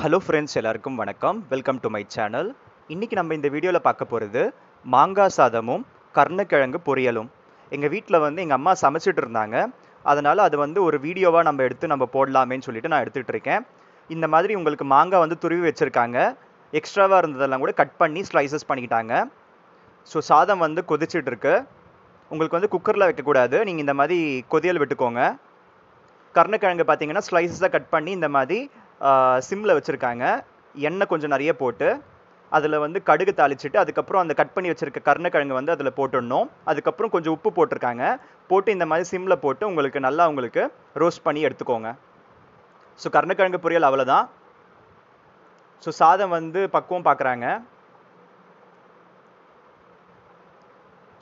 hello friends எல்லாருக்கும் வணக்கம் welcome to my channel இன்றைக்கி நம்ம இந்த வீடியோவில் பார்க்க போகிறது மாங்காய் சாதமும் கர்ணக்கிழங்கு பொரியலும் எங்கள் வீட்டில் வந்து எங்கள் அம்மா சமைச்சிட்டு இருந்தாங்க அதனால் அது வந்து ஒரு வீடியோவாக நம்ம எடுத்து நம்ம போடலாமேன்னு சொல்லிட்டு நான் எடுத்துகிட்டு இருக்கேன் இந்த மாதிரி உங்களுக்கு மாங்காய் வந்து துருவி வச்சுருக்காங்க எக்ஸ்ட்ராவாக இருந்ததெல்லாம் கூட கட் பண்ணி ஸ்லைசஸ் பண்ணிக்கிட்டாங்க ஸோ சாதம் வந்து கொதிச்சிட்ருக்கு உங்களுக்கு வந்து குக்கரில் வைக்கக்கூடாது நீங்கள் இந்த மாதிரி கொதியல் விட்டுக்கோங்க கர்ணக்கிழங்கு பார்த்தீங்கன்னா ஸ்லைசஸாக கட் பண்ணி இந்த மாதிரி சிம்மில் வச்சுருக்காங்க எண்ணெய் கொஞ்சம் நிறைய போட்டு அதில் வந்து கடுகு தாளிச்சிட்டு அதுக்கப்புறம் அந்த கட் பண்ணி வச்சுருக்க கருணக்கிழங்கு வந்து அதில் போட்டுடணும் அதுக்கப்புறம் கொஞ்சம் உப்பு போட்டிருக்காங்க போட்டு இந்த மாதிரி சிம்மில் போட்டு உங்களுக்கு நல்லா உங்களுக்கு ரோஸ்ட் பண்ணி எடுத்துக்கோங்க ஸோ கருணக்கிழங்கு பொரியல் அவ்வளோதான் ஸோ சாதம் வந்து பக்குவம் பார்க்குறாங்க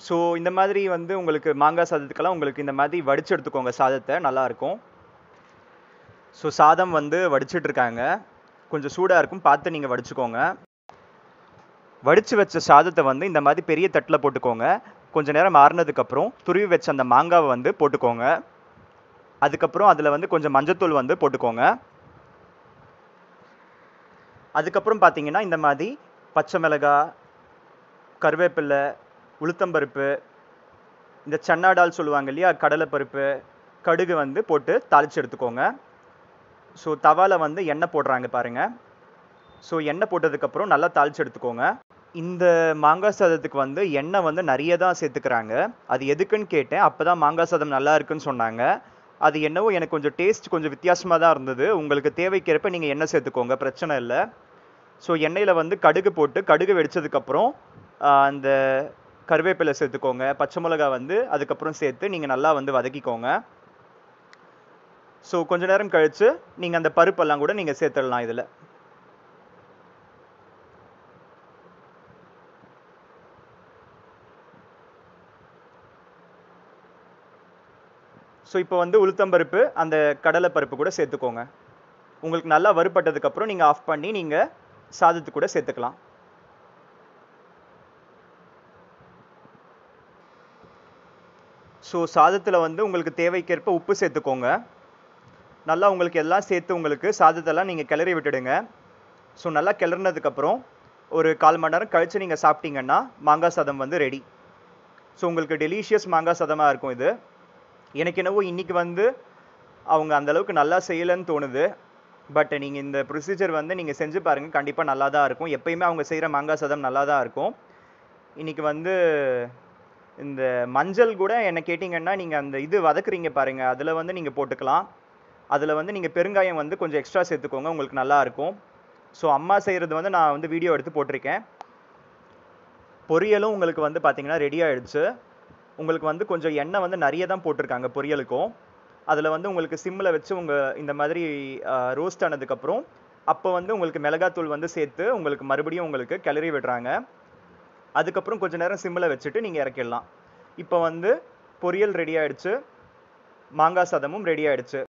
ஸோ இந்த மாதிரி வந்து உங்களுக்கு மாங்காய் சாதத்துக்கெல்லாம் உங்களுக்கு இந்த மாதிரி வடிச்சு எடுத்துக்கோங்க சாதத்தை நல்லாயிருக்கும் ஸோ சாதம் வந்து இருக்காங்க கொஞ்சம் சூடாக இருக்கும் பார்த்து நீங்கள் வடிச்சுக்கோங்க வடித்து வச்ச சாதத்தை வந்து இந்த மாதிரி பெரிய தட்டில் போட்டுக்கோங்க கொஞ்ச நேரம் மாறினதுக்கப்புறம் துருவி வச்ச அந்த மாங்காவை வந்து போட்டுக்கோங்க அதுக்கப்புறம் அதில் வந்து கொஞ்சம் மஞ்சத்தூள் வந்து போட்டுக்கோங்க அதுக்கப்புறம் பார்த்தீங்கன்னா இந்த மாதிரி பச்சை மிளகா கருவேப்பிலை உளுத்தம்பருப்பு இந்த சன்னாடால் சொல்லுவாங்க இல்லையா கடலைப்பருப்பு கடுகு வந்து போட்டு தாளித்து எடுத்துக்கோங்க ஸோ தவாவில் வந்து எண்ணெய் போடுறாங்க பாருங்கள் ஸோ எண்ணெய் போட்டதுக்கப்புறம் நல்லா தாளித்து எடுத்துக்கோங்க இந்த மாங்காய் சாதத்துக்கு வந்து எண்ணெய் வந்து நிறைய தான் சேர்த்துக்கிறாங்க அது எதுக்குன்னு கேட்டேன் அப்போ தான் மாங்காய் சாதம் நல்லா இருக்குன்னு சொன்னாங்க அது என்னவோ எனக்கு கொஞ்சம் டேஸ்ட் கொஞ்சம் வித்தியாசமாக தான் இருந்தது உங்களுக்கு தேவைக்கிறப்ப நீங்கள் எண்ணெய் சேர்த்துக்கோங்க பிரச்சனை இல்லை ஸோ எண்ணெயில் வந்து கடுகு போட்டு கடுகு வெடித்ததுக்கப்புறம் அந்த கருவேப்பிலை சேர்த்துக்கோங்க பச்சை மிளகா வந்து அதுக்கப்புறம் சேர்த்து நீங்கள் நல்லா வந்து வதக்கிக்கோங்க ஸோ கொஞ்ச நேரம் கழித்து நீங்கள் அந்த பருப்பெல்லாம் கூட நீங்கள் சேர்த்துடலாம் இதில் ஸோ இப்போ வந்து உளுத்தம்பருப்பு அந்த கடலை பருப்பு கூட சேர்த்துக்கோங்க உங்களுக்கு நல்லா வறுபட்டதுக்கப்புறம் நீங்கள் ஆஃப் பண்ணி நீங்கள் சாதத்துக்கு கூட சேர்த்துக்கலாம் ஸோ சாதத்தில் வந்து உங்களுக்கு தேவைக்கேற்ப உப்பு சேர்த்துக்கோங்க நல்லா உங்களுக்கு எல்லாம் சேர்த்து உங்களுக்கு சாதத்தெல்லாம் நீங்கள் கிளறி விட்டுடுங்க ஸோ நல்லா கிளறினதுக்கப்புறம் ஒரு கால் மணி நேரம் கழித்து நீங்கள் சாப்பிட்டீங்கன்னா மாங்காய் சாதம் வந்து ரெடி ஸோ உங்களுக்கு டெலிஷியஸ் மாங்காய் சாதமாக இருக்கும் இது எனக்கு என்னவோ இன்றைக்கி வந்து அவங்க அந்தளவுக்கு நல்லா செய்யலைன்னு தோணுது பட் நீங்கள் இந்த ப்ரொசீஜர் வந்து நீங்கள் செஞ்சு பாருங்கள் கண்டிப்பாக நல்லா தான் இருக்கும் எப்பயுமே அவங்க செய்கிற மாங்காய் சாதம் நல்லா தான் இருக்கும் இன்றைக்கி வந்து இந்த மஞ்சள் கூட என்ன கேட்டிங்கன்னா நீங்கள் அந்த இது வதக்குறீங்க பாருங்கள் அதில் வந்து நீங்கள் போட்டுக்கலாம் அதில் வந்து நீங்கள் பெருங்காயம் வந்து கொஞ்சம் எக்ஸ்ட்ரா சேர்த்துக்கோங்க உங்களுக்கு நல்லாயிருக்கும் ஸோ அம்மா செய்கிறது வந்து நான் வந்து வீடியோ எடுத்து போட்டிருக்கேன் பொரியலும் உங்களுக்கு வந்து பார்த்தீங்கன்னா ரெடி ஆகிடுச்சு உங்களுக்கு வந்து கொஞ்சம் எண்ணெய் வந்து நிறைய தான் போட்டிருக்காங்க பொரியலுக்கும் அதில் வந்து உங்களுக்கு சிம்மில் வச்சு உங்கள் இந்த மாதிரி ரோஸ்ட் ஆனதுக்கப்புறம் அப்போ வந்து உங்களுக்கு மிளகாத்தூள் வந்து சேர்த்து உங்களுக்கு மறுபடியும் உங்களுக்கு கிளறி விடுறாங்க அதுக்கப்புறம் கொஞ்சம் நேரம் சிம்மில் வச்சுட்டு நீங்கள் இறக்கிடலாம் இப்போ வந்து பொரியல் ரெடி ஆகிடுச்சு மாங்காய் சாதமும் ரெடி ஆகிடுச்சு